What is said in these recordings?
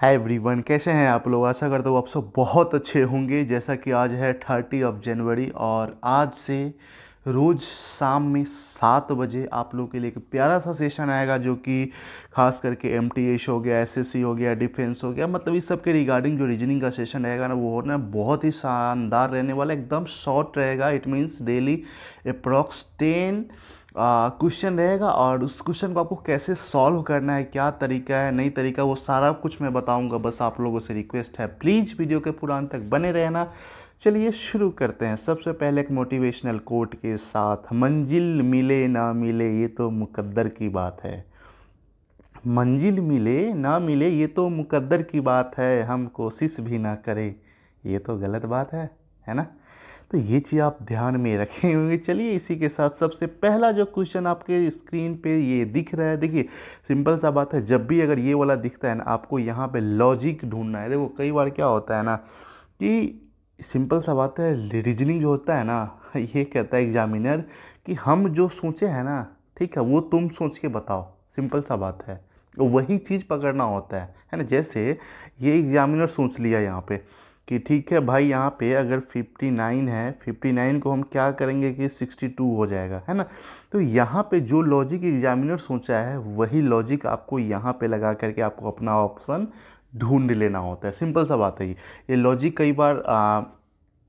hi everyone कैसे हैं आप लोग आशा करता हूँ आप सब बहुत अच्छे होंगे जैसा कि आज है थर्टी ऑफ जनवरी और आज से रोज़ शाम में सात बजे आप लोग के लिए एक प्यारा सा सेशन आएगा जो कि खास करके एम हो गया एस हो गया डिफेंस हो गया मतलब इस सब के रिगार्डिंग जो रीजनिंग का सेशन रहेगा ना वो होना बहुत ही शानदार रहने वाला एकदम शॉर्ट रहेगा it means daily approx ten question रहेगा और उस क्वेश्चन को आपको कैसे सॉल्व करना है क्या तरीका है नई तरीका वो सारा कुछ मैं बताऊंगा बस आप लोगों से रिक्वेस्ट है प्लीज़ वीडियो के पुरान तक बने रहना चलिए शुरू करते हैं सबसे पहले एक मोटिवेशनल कोट के साथ मंजिल मिले ना मिले ये तो मुकद्दर की बात है मंजिल मिले ना मिले ये तो मुकद्दर की बात है हम कोशिश भी ना करें ये तो गलत बात है है ना तो ये चीज़ आप ध्यान में रखें होंगे चलिए इसी के साथ सबसे पहला जो क्वेश्चन आपके स्क्रीन पे ये दिख रहा है देखिए सिंपल सा बात है जब भी अगर ये वाला दिखता है ना आपको यहाँ पे लॉजिक ढूंढना है देखो कई बार क्या होता है ना कि सिंपल सा बात है रीजनिंग जो होता है ना ये कहता है एग्जामिनर कि हम जो सोचे हैं ना ठीक है वो तुम सोच के बताओ सिंपल सा बात है वही चीज़ पकड़ना होता है है ना जैसे ये एग्जामिनर सोच लिया यहाँ पर कि ठीक है भाई यहाँ पे अगर 59 है 59 को हम क्या करेंगे कि 62 हो जाएगा है ना तो यहाँ पे जो लॉजिक एग्जामिनर सोचा है वही लॉजिक आपको यहाँ पे लगा करके आपको अपना ऑप्शन ढूंढ लेना होता है सिंपल सा बात है ये ये लॉजिक कई बार आ,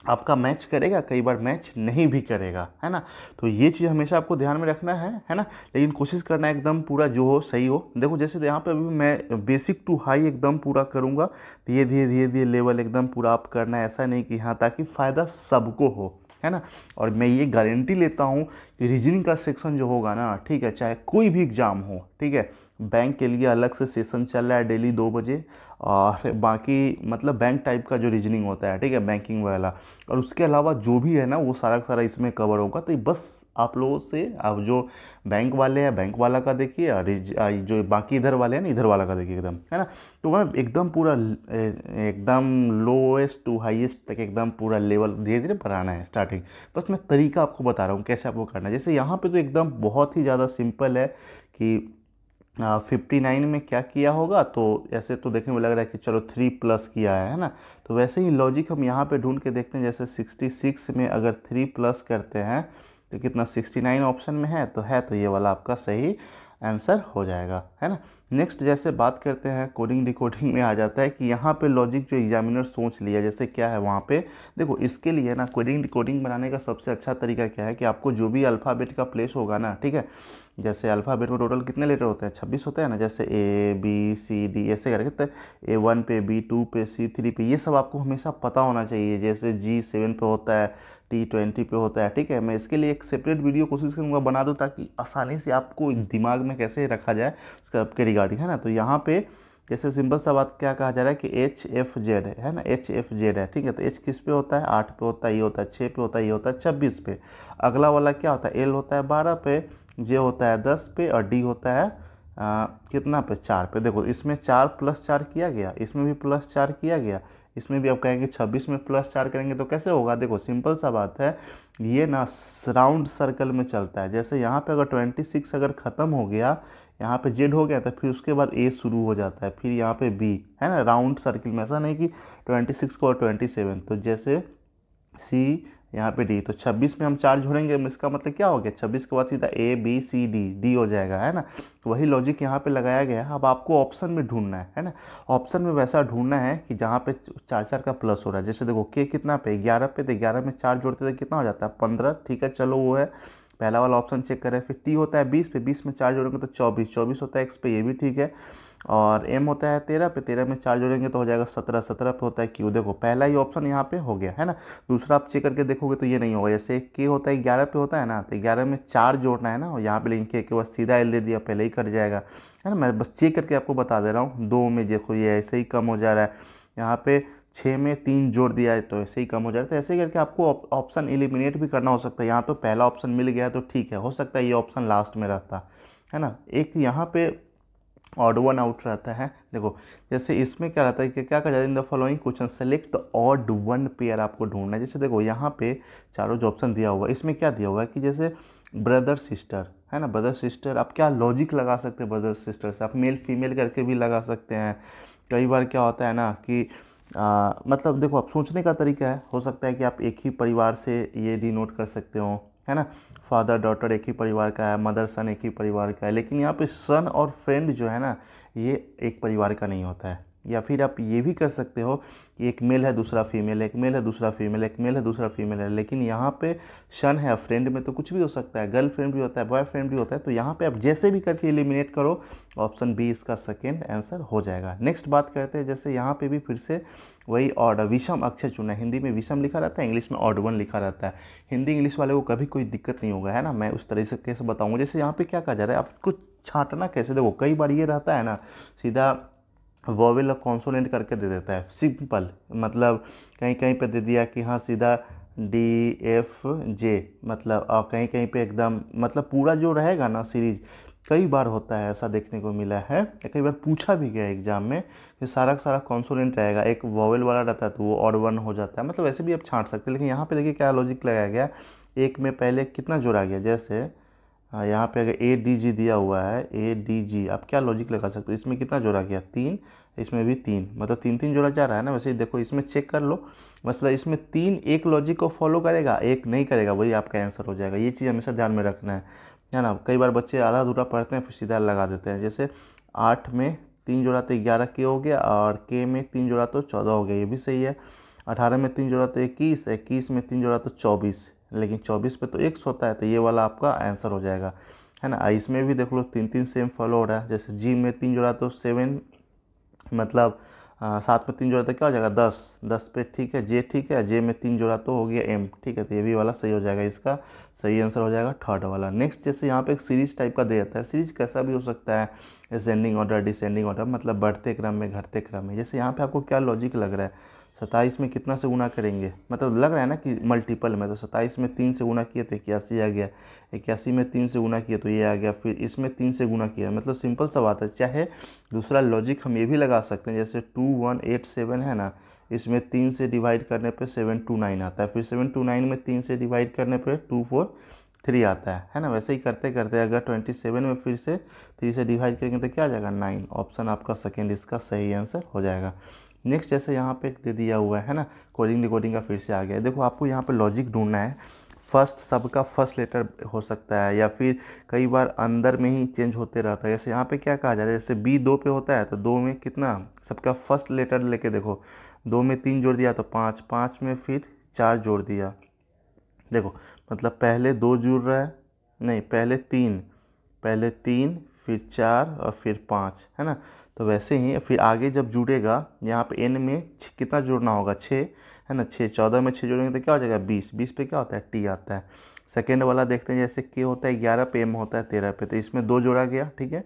आपका मैच करेगा कई बार मैच नहीं भी करेगा है ना तो ये चीज़ हमेशा आपको ध्यान में रखना है है ना लेकिन कोशिश करना एकदम पूरा जो हो सही हो देखो जैसे यहाँ पे अभी मैं बेसिक टू हाई एकदम पूरा करूँगा धीरे धीरे धीरे धीरे लेवल एकदम पूरा आप करना है ऐसा नहीं कि हाँ ताकि फ़ायदा सबको हो है ना और मैं ये गारंटी लेता हूँ कि रीजनिंग का सेक्शन जो होगा ना ठीक है चाहे कोई भी एग्ज़ाम हो ठीक है बैंक के लिए अलग से सेशन चल रहा है डेली दो बजे और बाकी मतलब बैंक टाइप का जो रीजनिंग होता है ठीक है बैंकिंग वाला और उसके अलावा जो भी है ना वो सारा का सारा इसमें कवर होगा तो बस आप लोगों से आप जो बैंक वाले हैं बैंक वाला का देखिए और जो बाकी इधर वाले हैं ना इधर वाला का देखिए एकदम है ना तो मैं एकदम पूरा एकदम लोएस्ट टू हाइएस्ट तक एकदम पूरा लेवल धीरे धीरे बनाना है स्टार्टिंग बस मैं तरीका आपको बता रहा हूँ कैसे आपको करना है जैसे यहाँ पर तो एकदम बहुत ही ज़्यादा सिंपल है कि फिफ्टी नाइन में क्या किया होगा तो ऐसे तो देखने में लग रहा है कि चलो थ्री प्लस किया है ना तो वैसे ही लॉजिक हम यहाँ पे ढूंढ के देखते हैं जैसे सिक्सटी सिक्स में अगर थ्री प्लस करते हैं तो कितना सिक्सटी नाइन ऑप्शन में है तो है तो ये वाला आपका सही आंसर हो जाएगा है ना नेक्स्ट जैसे बात करते हैं कोडिंग डिकोडिंग में आ जाता है कि यहाँ पे लॉजिक जो एग्जामिनर सोच लिया जैसे क्या है वहाँ पे देखो इसके लिए ना कोडिंग डिकोडिंग बनाने का सबसे अच्छा तरीका क्या है कि आपको जो भी अल्फ़ाबेट का प्लेस होगा ना ठीक है जैसे अल्फ़ाबेट में टोटल कितने लेटर होते हैं छब्बीस होते हैं ना जैसे ए बी सी डी ऐसे करके तो ए वन पे बी टू पे सी थ्री पे ये सब आपको हमेशा पता होना चाहिए जैसे जी सेवन पे होता है टी ट्वेंटी पे होता है ठीक है मैं इसके लिए एक सेपरेट वीडियो कोशिश करूँगा बना दूँ ताकि आसानी से आपको दिमाग में कैसे रखा जाए उसका आपके रिगार्डिंग है ना तो यहाँ पर जैसे सिंपल सा बात क्या कहा जा रहा है कि एच एफ जेड है है ना एच एफ जेड है ठीक है तो एच किस पे होता है आठ पे होता है ये होता है छः पे होता है ये होता है छब्बीस पे अगला वाला क्या होता है एल होता है बारह पे जे होता है दस पे और डी होता है आ, कितना पे चार पे देखो इसमें चार प्लस चार किया गया इसमें भी प्लस चार किया गया इसमें भी आप कहेंगे छब्बीस में प्लस चार करेंगे तो कैसे होगा देखो सिंपल सा बात है ये ना राउंड सर्कल में चलता है जैसे यहाँ पे अगर ट्वेंटी सिक्स अगर ख़त्म हो गया यहाँ पे जेड हो गया तो फिर उसके बाद ए शुरू हो जाता है फिर यहाँ पे बी है ना राउंड सर्किल में ऐसा नहीं कि ट्वेंटी सिक्स को और ट्वेंटी सेवन तो जैसे सी यहाँ पे डी तो 26 में हम चार जोड़ेंगे इसका मतलब क्या हो गया 26 के बाद सीधा A B C D D हो जाएगा है ना तो वही लॉजिक यहाँ पे लगाया गया है अब आपको ऑप्शन में ढूंढना है है ना ऑप्शन में वैसा ढूंढना है कि जहाँ पे चार चार का प्लस हो रहा है जैसे देखो के कितना पे ग्यारह पे तो ग्यारह में चार जोड़ते थे कितना हो जाता है पंद्रह ठीक है चलो वो है पहला वाला ऑप्शन चेक करें फिर टी होता है बीस पे बीस में चार जोड़ेंगे तो चौबीस चौबीस होता है एक्स पे ये भी ठीक है और एम होता है तेरह पे तेरह में चार जोड़ेंगे तो हो जाएगा सत्रह सत्रह पे होता है क्यू देखो पहला ही ऑप्शन यहाँ पे हो गया है ना दूसरा आप चेक करके देखोगे तो ये नहीं होगा जैसे के होता है ग्यारह पे होता है ना तो ग्यारह में चार जोड़ना है ना और यहाँ पे लेकिन के के बस सीधा एल दे दिया पहले ही कट जाएगा है ना मैं बस चेक करके आपको बता दे रहा हूँ दो में देखो ये ऐसे ही कम हो जा रहा है यहाँ पे छः में तीन जोड़ दिया है तो ऐसे ही कम हो जाता है तो ऐसे ही करके आपको ऑप्शन एलिमिनेट भी करना हो सकता है यहाँ तो पहला ऑप्शन मिल गया तो ठीक है हो सकता है ये ऑप्शन लास्ट में रहता है ना एक यहाँ पे ऑड वन आउट रहता है देखो जैसे इसमें क्या रहता है कि क्या कहा जाता है in the following question select the odd one pair आपको ढूंढना है जैसे देखो यहाँ पे चारों जो ऑप्शन दिया हुआ है इसमें क्या दिया हुआ है कि जैसे ब्रदर सिस्टर है ना ब्रदर सिस्टर आप क्या लॉजिक लगा सकते हैं ब्रदर सिस्टर से आप मेल फीमेल करके भी लगा सकते हैं कई बार क्या होता है ना कि आ, मतलब देखो आप सोचने का तरीका है हो सकता है कि आप एक ही परिवार से ये डिनोट कर सकते हो है ना फादर डॉटर एक ही परिवार का है मदर सन एक ही परिवार का है लेकिन यहाँ पे सन और फ्रेंड जो है ना ये एक परिवार का नहीं होता है या फिर आप ये भी कर सकते हो कि एक मेल है दूसरा फीमेल एक मेल है दूसरा फीमेल एक मेल है दूसरा फीमेल है लेकिन यहाँ पे शन है फ्रेंड में तो कुछ भी हो सकता है गर्ल फ्रेंड भी होता है बॉय फ्रेंड भी होता है तो यहाँ पे आप जैसे भी करके एलिमिनेट करो ऑप्शन बी इसका सेकेंड आंसर हो जाएगा नेक्स्ट बात करते हैं जैसे यहाँ पर भी फिर से वही ऑर्ड विषम अक्षर चुना हिंदी में विषम लिखा रहता है इंग्लिश में ऑर्ड वन लिखा रहता है हिंदी इंग्लिश वाले को कभी कोई दिक्कत नहीं होगा है ना मैं उस तरीके से कैसे बताऊँगा जैसे यहाँ पर क्या कहा जा रहा है आप कुछ छाँटना कैसे देखो कई बार ये रहता है ना सीधा वोवेल और कॉन्सोनेंट करके दे देता है सिंपल मतलब कहीं कहीं पे दे दिया कि हाँ सीधा डी एफ जे मतलब और कहीं कहीं पे एकदम मतलब पूरा जो रहेगा ना सीरीज कई बार होता है ऐसा देखने को मिला है कई बार पूछा भी गया एग्जाम में कि सारा का सारा कॉन्सोनेंट रहेगा एक वोवेल वाला रहता है तो वो और वन हो जाता है मतलब वैसे भी आप छाँट सकते हैं लेकिन यहाँ पर देखिए क्या लॉजिक लगाया गया एक में पहले कितना जोड़ा गया जैसे हाँ, यहाँ पे अगर ए डी जी दिया हुआ है ए डी जी आप क्या लॉजिक लगा सकते हो इसमें कितना जोड़ा गया तीन इसमें भी तीन मतलब तीन तीन जोड़ा जा रहा है ना वैसे देखो इसमें चेक कर लो मतलब इसमें तीन एक लॉजिक को फॉलो करेगा एक नहीं करेगा वही आपका आंसर हो जाएगा ये चीज़ हमेशा ध्यान में रखना है है ना कई बार बच्चे आधा अधूरा पढ़ते हैं फिर सीधा लगा देते हैं जैसे आठ में तीन जोड़ा तो ग्यारह के हो गया और के में तीन जोड़ा तो चौदह हो गया ये भी सही है अठारह में तीन जोड़ा तो इक्कीस इक्कीस में तीन जोड़ा तो चौबीस लेकिन चौबीस पे तो एक होता है तो ये वाला आपका आंसर हो जाएगा है ना इसमें भी देख लो तीन तीन सेम फॉलो हो रहा है जैसे जी में तीन जोड़ा तो सेवन मतलब सात में तीन जोड़ा तो क्या हो जाएगा दस दस पे ठीक है जे ठीक है जे में तीन जोड़ा तो हो गया एम ठीक है तो ये भी वाला सही हो जाएगा इसका सही आंसर हो जाएगा थर्ड वाला नेक्स्ट जैसे यहाँ पे एक सीरीज टाइप का दे जाता है सीरीज कैसा भी हो सकता है एसेंडिंग ऑर्डर डिसेंडिंग ऑर्डर मतलब बढ़ते क्रम में घटते क्रम में जैसे यहाँ पर आपको क्या लॉजिक लग रहा है सत्ताईस में कितना से गुना करेंगे मतलब लग रहा है ना कि मल्टीपल में तो सत्ताईस में तीन से गुना किए तो इक्यासी आ गया इक्यासी में तीन से गुना किए तो ये आ गया फिर इसमें तीन से गुना किया मतलब सिंपल सा बात है चाहे दूसरा लॉजिक हम ये भी लगा सकते हैं जैसे टू वन एट सेवन है ना इसमें तीन से डिवाइड करने पर सेवन टू नाइन आता है फिर सेवन टू नाइन में तीन से डिवाइड करने पर टू फोर थ्री आता है है ना वैसे ही करते करते अगर ट्वेंटी सेवन में फिर से थ्री से डिवाइड करेंगे तो क्या आ जाएगा नाइन ऑप्शन आपका सेकेंड इसका सही आंसर हो जाएगा नेक्स्ट जैसे यहाँ पे दे दिया हुआ है ना कोडिंग डिकोडिंग का फिर से आ गया देखो आपको यहाँ पे लॉजिक ढूंढना है फर्स्ट सबका फर्स्ट लेटर हो सकता है या फिर कई बार अंदर में ही चेंज होते रहता है जैसे यहाँ पे क्या कहा जा रहा है जैसे बी दो पे होता है तो दो में कितना सबका फर्स्ट लेटर लेके देखो दो में तीन जोड़ दिया तो पाँच पाँच में फिर चार जोड़ दिया देखो मतलब पहले दो जुड़ रहा है नहीं पहले तीन पहले तीन फिर चार और फिर पाँच है ना तो वैसे ही फिर आगे जब जुड़ेगा यहाँ पे एन में कितना जुड़ना होगा छः है ना छः चौदह में छः जोड़ेंगे तो क्या हो जाएगा बीस बीस पे क्या होता है टी आता है सेकेंड वाला देखते हैं जैसे के होता है ग्यारह पे एम होता है तेरह पे तो इसमें दो जोड़ा गया ठीक है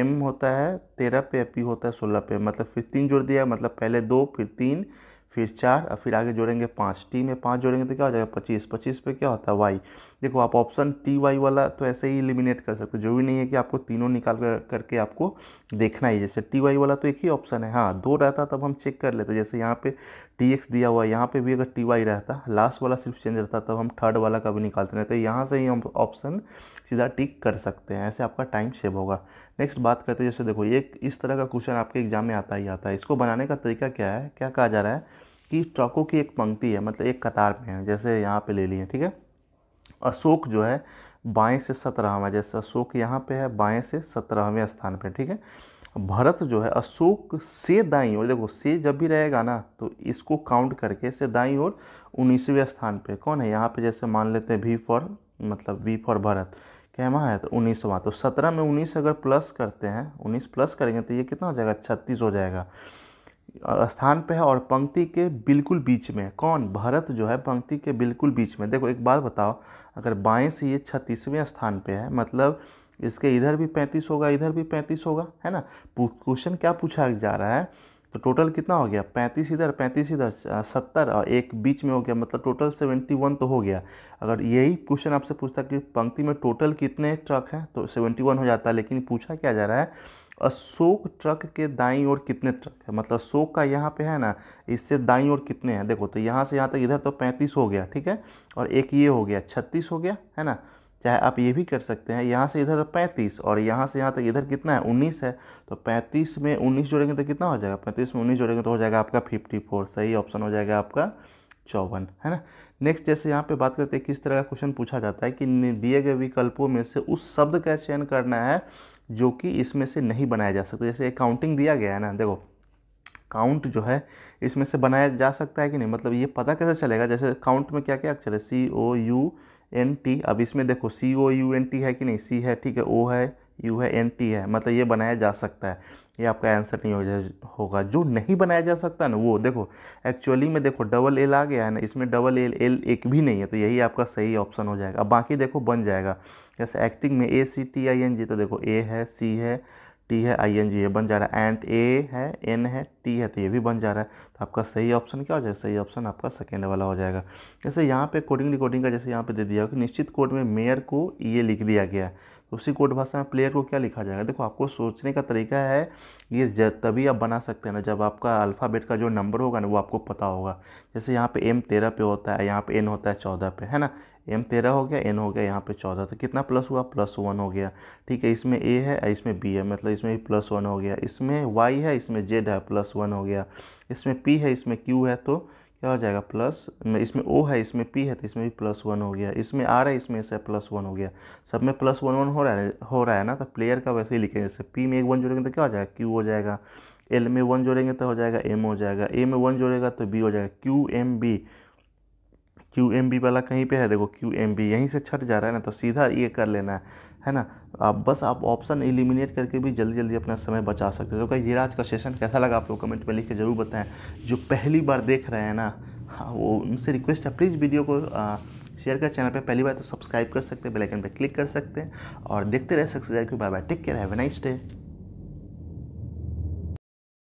एम होता है तेरह पे पी होता है सोलह पे मतलब फिर तीन जोड़ दिया मतलब पहले दो फिर तीन फिर चार और फिर आगे जोड़ेंगे पाँच टी में पाँच जोड़ेंगे तो क्या हो जाएगा पच्चीस पच्चीस पे क्या होता है वाई देखो आप ऑप्शन टी वाई वाला तो ऐसे ही इलिमिनेट कर सकते हो जो भी नहीं है कि आपको तीनों निकाल कर करके आपको देखना ही जैसे टी वाई वाला तो एक ही ऑप्शन है हाँ दो रहता तब हम चेक कर लेते जैसे यहाँ पे टी एक्स दिया हुआ है यहाँ पे भी अगर टी वाई रहता लास्ट वाला सिर्फ चेंज रहता तब हम थर्ड वाला का भी निकालते रहते तो यहाँ से ही हम ऑप्शन सीधा टिक कर सकते हैं ऐसे आपका टाइम सेव होगा नेक्स्ट बात करते हैं जैसे देखो ये इस तरह का क्वेश्चन आपके एग्जाम में आता ही आता है इसको बनाने का तरीका क्या है क्या कहा जा रहा है कि चौकों की एक पंक्ति है मतलब एक कतार में है जैसे यहाँ पे ले लिए ठीक है अशोक जो है बाएं से सत्रहवें जैसे अशोक यहाँ पे है बाएं से सत्रहवें स्थान पे ठीक है भरत जो है अशोक से दाई ओर देखो से जब भी रहेगा ना तो इसको काउंट करके से दाई ओर उन्नीसवें स्थान पे कौन है यहाँ पे जैसे मान लेते हैं वी फॉर मतलब वी फॉर भरत कहवा है तो उन्नीसवा तो सत्रह में उन्नीस अगर प्लस करते हैं उन्नीस प्लस करेंगे तो ये कितना हो जाएगा छत्तीस हो जाएगा स्थान पे है और पंक्ति के बिल्कुल बीच में है कौन भरत जो है पंक्ति के बिल्कुल बीच में देखो एक बात बताओ अगर बाएं से ये छत्तीसवें स्थान पे है मतलब इसके इधर भी पैंतीस होगा इधर भी पैंतीस होगा है ना क्वेश्चन क्या पूछा जा रहा है तो टोटल कितना हो गया पैंतीस इधर पैंतीस इधर सत्तर और एक बीच में हो गया मतलब टोटल सेवेंटी वन तो हो गया अगर यही क्वेश्चन आपसे पूछता कि पंक्ति में टोटल कितने ट्रक हैं तो सेवेंटी वन हो जाता है लेकिन पूछा क्या जा रहा है अशोक ट्रक के दाई और कितने ट्रक है मतलब अशोक का यहाँ पे है ना इससे दाई और कितने हैं देखो तो यहाँ से यहाँ तक इधर तो पैंतीस हो गया ठीक है और एक ये हो गया छत्तीस हो गया है ना चाहे आप ये भी कर सकते हैं यहाँ से इधर पैंतीस और यहाँ से यहाँ तक इधर कितना है उन्नीस है तो पैंतीस में उन्नीस जोड़ेंगे तो कितना हो जाएगा पैंतीस में उन्नीस जोड़ेंगे तो हो जाएगा आपका फिफ्टी फोर सही ऑप्शन हो जाएगा आपका चौवन है ना नेक्स्ट जैसे यहाँ पे बात करते हैं किस तरह का क्वेश्चन पूछा जाता है कि दिए गए विकल्पों में से उस शब्द का चयन करना है जो कि इसमें से नहीं बनाया जा सकता जैसे अकाउंटिंग दिया गया है ना देखो काउंट जो है इसमें से बनाया जा सकता है कि नहीं मतलब ये पता कैसे चलेगा जैसे काउंट में क्या क्या अक्षर है C O U N T अब इसमें देखो C O U N T है कि नहीं सी है ठीक है ओ है यू है एन टी है मतलब ये बनाया जा सकता है ये आपका आंसर नहीं हो जा होगा जो नहीं बनाया जा सकता ना वो देखो एक्चुअली में देखो डबल एल आ गया है ना इसमें डबल एल एल एक भी नहीं है तो यही आपका सही ऑप्शन हो जाएगा अब बाकी देखो बन जाएगा जैसे एक्टिंग में ए C T I N G तो देखो ए है सी है टी है आई एन जी ये बन जा रहा है एंड ए है एन है टी है तो ये भी बन जा रहा है तो आपका सही ऑप्शन क्या हो जाएगा सही ऑप्शन आपका सेकेंड वाला हो जाएगा जैसे यहाँ पे कोडिंग रिकॉर्डिंग का जैसे यहाँ पे दे दिया कि निश्चित कोड में मेयर को ये लिख दिया गया तो उसी कोड भाषा में प्लेयर को क्या लिखा जाएगा देखो आपको सोचने का तरीका है ये तभी आप बना सकते हैं ना जब आपका अल्फ़ाबेट का जो नंबर होगा ना वो आपको पता होगा जैसे यहाँ पे एम तेरह पे होता है यहाँ पे एन होता है चौदह पे है ना एम तेरह हो गया एन हो गया यहाँ पे चौदह तो कितना प्लस हुआ प्लस वन हो गया ठीक है इसमें ए है इसमें बी है मतलब इसमें भी प्लस वन हो गया इसमें वाई है इसमें जेड है प्लस वन हो गया इसमें पी है इसमें क्यू है तो क्या हो जाएगा प्लस इसमें ओ है इसमें पी है तो इसमें भी प्लस वन हो गया इसमें आर है इसमें ऐसे प्लस वन हो गया सब में प्लस वन वन हो रहा है हो रहा है ना तो प्लेयर का वैसे ही लिखेंगे जैसे पी में एक वन जोड़ेंगे तो क्या हो जाएगा क्यू हो जाएगा एल में वन जोड़ेंगे तो हो जाएगा एम हो जाएगा ए में वन जोड़ेगा तो बी हो जाएगा Q M B Q M B वाला कहीं पे है देखो क्यू एम बी यहीं से छट जा रहा है ना तो सीधा ये कर लेना है है ना आप बस आप ऑप्शन एलिमिनेट करके भी जल्दी जल्दी अपना समय बचा सकते हो तो ये आज का सेशन कैसा लगा आप लोग कमेंट में लिख के ज़रूर बताएं जो पहली बार देख रहे हैं ना हाँ, वो उनसे रिक्वेस्ट है प्लीज़ वीडियो को आ, शेयर कर चैनल पे पहली बार तो सब्सक्राइब कर सकते हैं बेल आइकन क्लिक कर सकते हैं और देखते रह सकते कि bye bye take care have a nice day